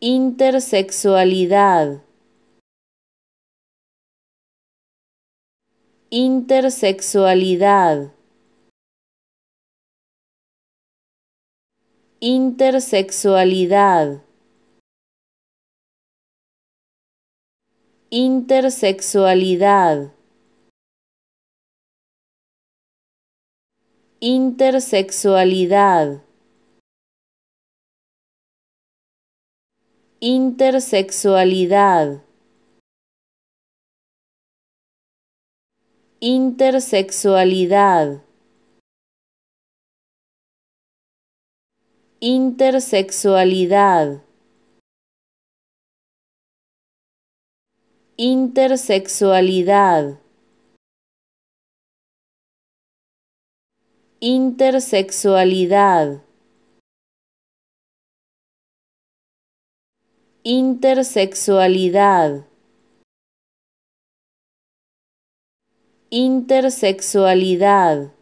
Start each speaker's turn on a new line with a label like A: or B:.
A: Intersexualidad. Intersexualidad. Intersexualidad. Intersexualidad. Intersexualidad. Intersexualidad. Intersexualidad. Intersexualidad. Intersexualidad. Intersexualidad. Intersexualidad. Intersexualidad.